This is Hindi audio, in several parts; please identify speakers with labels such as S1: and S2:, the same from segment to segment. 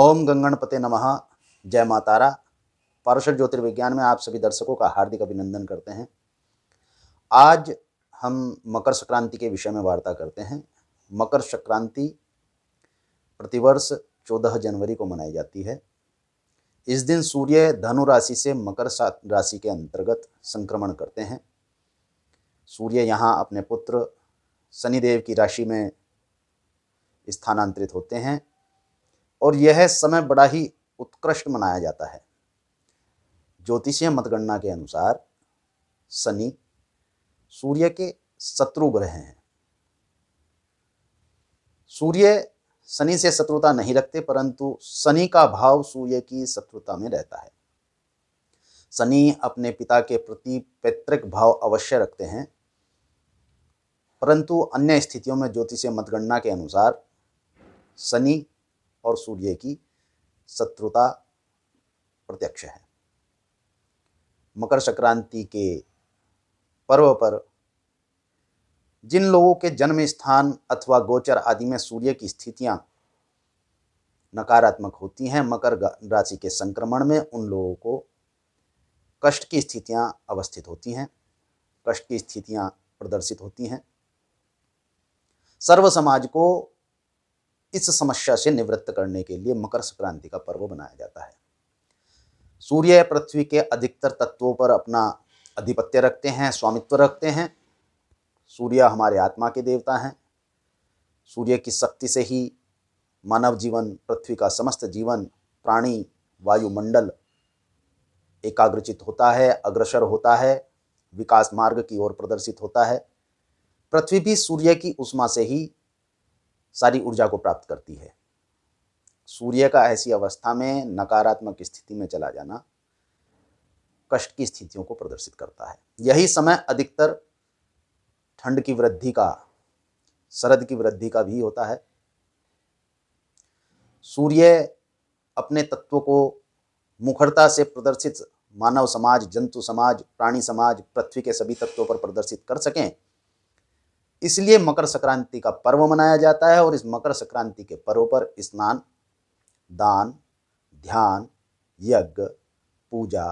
S1: ओम गंगणपते नमः जय माँ तारा पार्षद ज्योतिर्विज्ञान में आप सभी दर्शकों का हार्दिक अभिनंदन करते हैं आज हम मकर संक्रांति के विषय में वार्ता करते हैं मकर संक्रांति प्रतिवर्ष 14 जनवरी को मनाई जाती है इस दिन सूर्य धनु राशि से मकर राशि के अंतर्गत संक्रमण करते हैं सूर्य यहाँ अपने पुत्र शनिदेव की राशि में स्थानांतरित होते हैं और यह समय बड़ा ही उत्कृष्ट मनाया जाता है ज्योतिषीय मतगणना के अनुसार शनि सूर्य के शत्रु ग्रह हैं सूर्य शनि से शत्रुता नहीं रखते परंतु शनि का भाव सूर्य की शत्रुता में रहता है शनि अपने पिता के प्रति पैतृक भाव अवश्य रखते हैं परंतु अन्य स्थितियों में ज्योतिषीय मतगणना के अनुसार शनि और सूर्य की शत्रुता प्रत्यक्ष है मकर संक्रांति के पर्व पर जिन लोगों के जन्म स्थान अथवा गोचर आदि में सूर्य की स्थितियां नकारात्मक होती हैं मकर राशि के संक्रमण में उन लोगों को कष्ट की स्थितियां अवस्थित होती हैं कष्ट की स्थितियां प्रदर्शित होती हैं सर्व समाज को इस समस्या से निवृत्त करने के लिए मकर संक्रांति का पर्व मनाया जाता है सूर्य पृथ्वी के अधिकतर तत्वों पर अपना आधिपत्य रखते हैं स्वामित्व रखते हैं सूर्य हमारे आत्मा के देवता हैं सूर्य की शक्ति से ही मानव जीवन पृथ्वी का समस्त जीवन प्राणी वायुमंडल एकाग्रचित होता है अग्रसर होता है विकास मार्ग की ओर प्रदर्शित होता है पृथ्वी भी सूर्य की उष्मा से ही सारी ऊर्जा को प्राप्त करती है सूर्य का ऐसी अवस्था में नकारात्मक स्थिति में चला जाना कष्ट की स्थितियों को प्रदर्शित करता है यही समय अधिकतर ठंड की वृद्धि का शरद की वृद्धि का भी होता है सूर्य अपने तत्व को मुखरता से प्रदर्शित मानव समाज जंतु समाज प्राणी समाज पृथ्वी के सभी तत्वों पर प्रदर्शित कर सकें इसलिए मकर संक्रांति का पर्व मनाया जाता है और इस मकर संक्रांति के पर्व पर स्नान दान ध्यान यज्ञ पूजा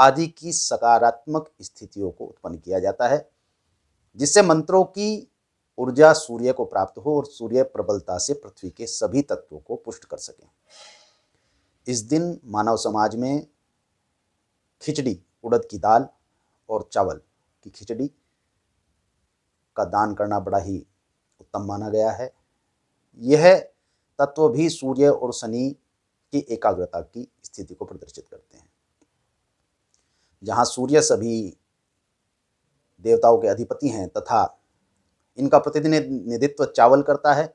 S1: आदि की सकारात्मक स्थितियों को उत्पन्न किया जाता है जिससे मंत्रों की ऊर्जा सूर्य को प्राप्त हो और सूर्य प्रबलता से पृथ्वी के सभी तत्वों को पुष्ट कर सकें इस दिन मानव समाज में खिचड़ी उड़द की दाल और चावल की खिचड़ी का दान करना बड़ा ही उत्तम माना गया है यह तत्व भी सूर्य और शनि की एकाग्रता की स्थिति को प्रदर्शित करते हैं जहाँ सूर्य सभी देवताओं के अधिपति हैं तथा इनका प्रतिनिधित्व चावल करता है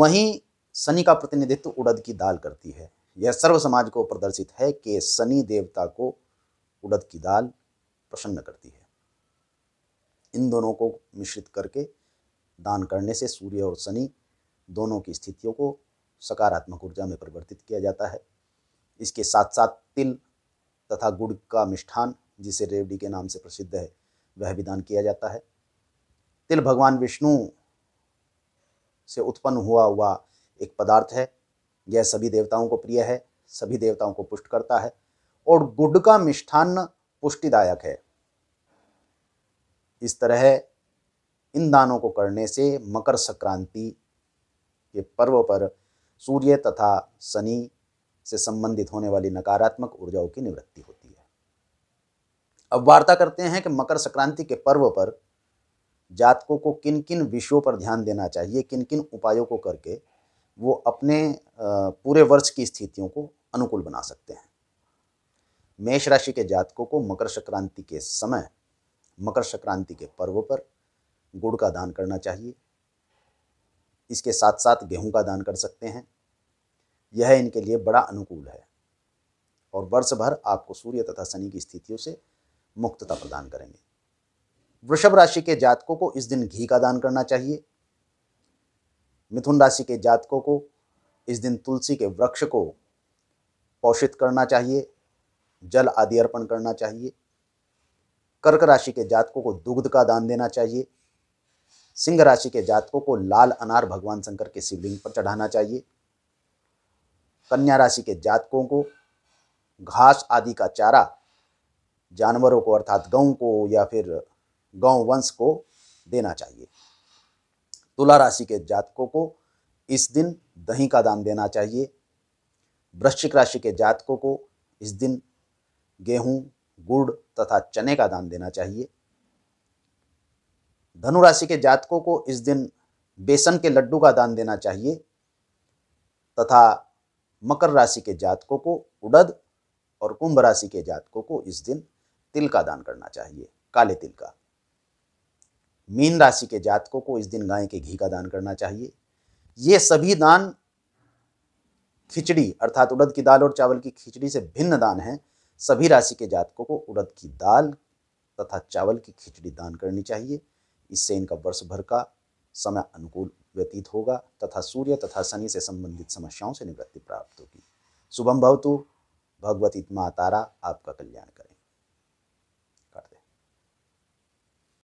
S1: वहीं शनि का प्रतिनिधित्व उड़द की दाल करती है यह सर्व समाज को प्रदर्शित है कि शनि देवता को उड़द की दाल प्रसन्न करती है इन दोनों को मिश्रित करके दान करने से सूर्य और शनि दोनों की स्थितियों को सकारात्मक ऊर्जा में परिवर्तित किया जाता है इसके साथ साथ तिल तथा गुड़ का मिष्ठान जिसे रेवडी के नाम से प्रसिद्ध है वह भी दान किया जाता है तिल भगवान विष्णु से उत्पन्न हुआ हुआ एक पदार्थ है यह सभी देवताओं को प्रिय है सभी देवताओं को पुष्ट करता है और गुड़ का मिष्ठान पुष्टिदायक है इस तरह इन दानों को करने से मकर संक्रांति के पर्व पर सूर्य तथा शनि से संबंधित होने वाली नकारात्मक ऊर्जाओं की निवृत्ति होती है अब वार्ता करते हैं कि मकर संक्रांति के पर्व पर जातकों को किन किन विषयों पर ध्यान देना चाहिए किन किन उपायों को करके वो अपने पूरे वर्ष की स्थितियों को अनुकूल बना सकते हैं मेष राशि के जातकों को मकर संक्रांति के समय मकर संक्रांति के पर्व पर गुड़ का दान करना चाहिए इसके साथ साथ गेहूं का दान कर सकते हैं यह इनके लिए बड़ा अनुकूल है और वर्ष भर आपको सूर्य तथा शनि की स्थितियों से मुक्तता प्रदान करेंगे वृषभ राशि के जातकों को इस दिन घी का दान करना चाहिए मिथुन राशि के जातकों को इस दिन तुलसी के वृक्ष को पोषित करना चाहिए जल आदि अर्पण करना चाहिए कर्क राशि के जातकों को दुग्ध का दान देना चाहिए सिंह राशि के जातकों को लाल अनार भगवान शंकर के शिवलिंग पर चढ़ाना चाहिए कन्या राशि के जातकों को घास आदि का चारा जानवरों को अर्थात गऊ को या फिर गौ वंश को देना चाहिए तुला राशि के जातकों को इस दिन दही का दान देना चाहिए वृश्चिक राशि के जातकों को इस दिन गेहूं गुड़ तथा चने का दान देना चाहिए धनु राशि के जातकों को इस दिन बेसन के लड्डू का दान देना चाहिए तथा मकर राशि के जातकों को उड़द और कुंभ राशि के जातकों को इस दिन तिल का दान करना चाहिए काले तिल का मीन राशि के जातकों को इस दिन गाय के घी का दान करना चाहिए ये सभी दान खिचड़ी अर्थात उड़द की दाल और चावल की खिचड़ी से भिन्न दान है सभी राशि के जातकों को उड़द की दाल तथा चावल की खिचड़ी दान करनी चाहिए इससे इनका वर्ष भर का समय अनुकूल व्यतीत होगा तथा सूर्य तथा शनि से संबंधित समस्याओं से निवृत्ति प्राप्त होगी शुभम भवतु भगवती माँ तारा आपका कल्याण करें